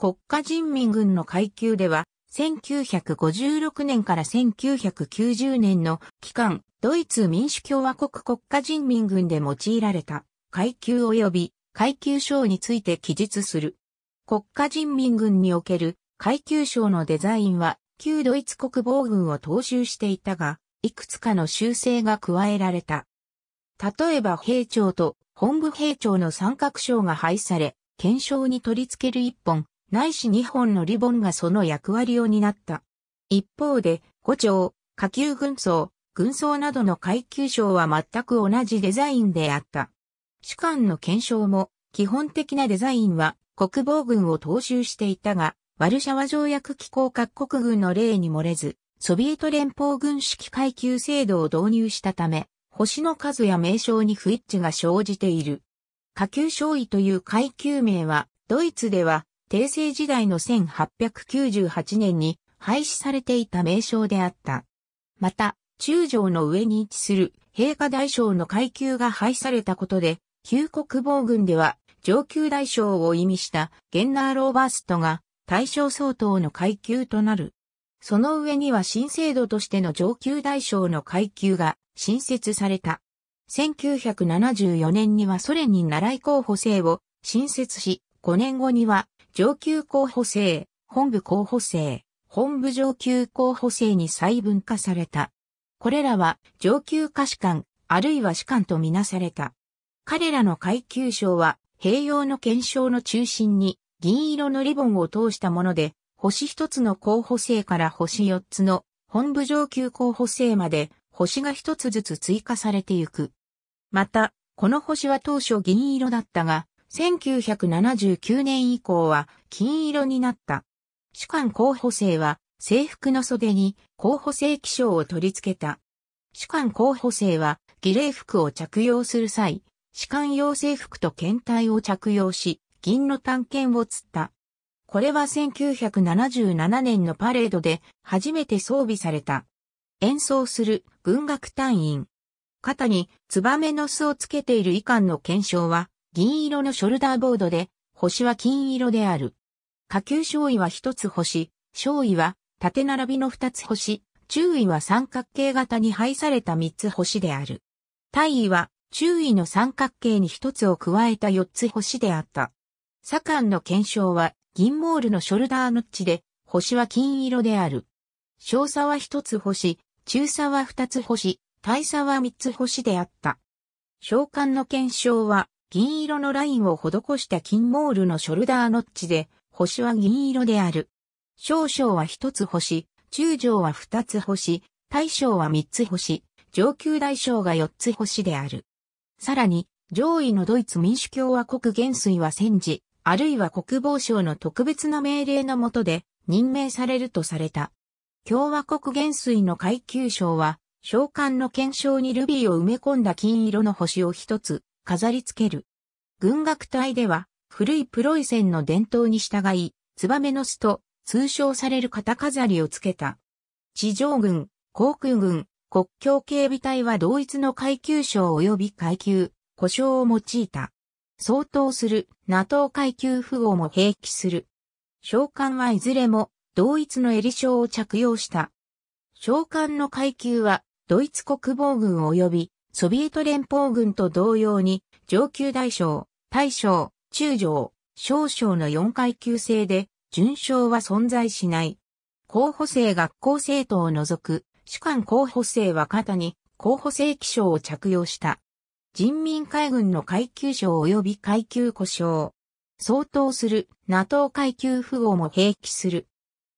国家人民軍の階級では、1956年から1990年の期間、ドイツ民主共和国国家人民軍で用いられた階級及び階級章について記述する。国家人民軍における階級章のデザインは旧ドイツ国防軍を踏襲していたが、いくつかの修正が加えられた。例えば兵長と本部兵長の三角章が廃され、検証に取り付ける一本、ないし2本のリボンがその役割を担った。一方で、五丁、下級軍曹、軍曹などの階級章は全く同じデザインであった。主官の検証も、基本的なデザインは国防軍を踏襲していたが、ワルシャワ条約機構各国軍の例に漏れず、ソビエト連邦軍式階級制度を導入したため、星の数や名称に不一致が生じている。下級少尉という階級名は、ドイツでは帝政時代の1898年に廃止されていた名称であった。また、中将の上に位置する陛下大将の階級が廃されたことで、旧国防軍では上級大将を意味したゲンナー・ローバーストが大将相当の階級となる。その上には新制度としての上級大将の階級が新設された。1974年にはソ連に習い候補生を新設し、5年後には上級候補生、本部候補生、本部上級候補生に細分化された。これらは上級下士官、あるいは士官とみなされた。彼らの階級章は、併用の検証の中心に、銀色のリボンを通したもので、星一つの候補生から星四つの本部上級候補生まで、星が一つずつ追加されていく。また、この星は当初銀色だったが、1979年以降は金色になった。主管候補生は制服の袖に候補生気象を取り付けた。主管候補生は儀礼服を着用する際、士官用制服と検体を着用し、銀の探検を釣った。これは1977年のパレードで初めて装備された。演奏する軍楽隊員。肩にツバメの巣をつけている以下の検証は銀色のショルダーボードで、星は金色である。下級小位は一つ星、小位は縦並びの二つ星、中位は三角形型に配された三つ星である。大位は中位の三角形に一つを加えた四つ星であった。左官の検証は銀モールのショルダーノッチで、星は金色である。小差は一つ星、中差は二つ星、大差は三つ星であった。召喚の検証は、銀色のラインを施した金モールのショルダーノッチで、星は銀色である。少々は一つ星、中将は二つ星、大将は三つ星、上級大将が四つ星である。さらに、上位のドイツ民主共和国元帥は戦時、あるいは国防省の特別な命令のもとで任命されるとされた。共和国元帥の階級賞は、召喚の検証にルビーを埋め込んだ金色の星を一つ、飾り付ける。軍楽隊では、古いプロイセンの伝統に従い、ツバメの巣と通称される肩飾りをつけた。地上軍、航空軍、国境警備隊は同一の階級章及び階級、故障を用いた。相当する NATO 階級符号も併記する。召喚はいずれも同一の襟章を着用した。召喚の階級はドイツ国防軍及びソビエト連邦軍と同様に、上級大将、大将、中将、少将の4階級制で、順将は存在しない。候補生学校生徒を除く、主幹候補生は肩に候補生記章を着用した。人民海軍の階級章及び階級故障。相当する NATO 階級符号も併記する。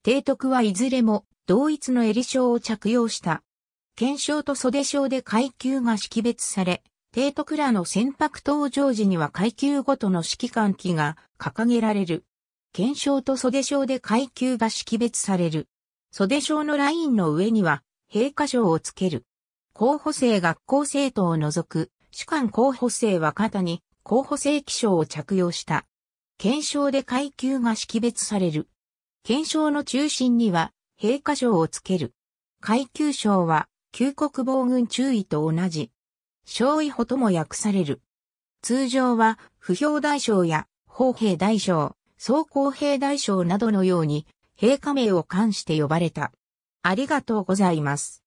提督はいずれも同一の襟章を着用した。検証と袖章で階級が識別され、帝都らの船舶登場時には階級ごとの指揮官旗が掲げられる。検証と袖章で階級が識別される。袖章のラインの上には、陛下章をつける。候補生学校生徒を除く、主管候補生は肩に候補生記章を着用した。検証で階級が識別される。検証の中心には、陛下章をつける。階級章は、旧国防軍注意と同じ、少尉補とも訳される。通常は、不評大将や、砲兵大将、総甲兵大将などのように、兵家名を冠して呼ばれた。ありがとうございます。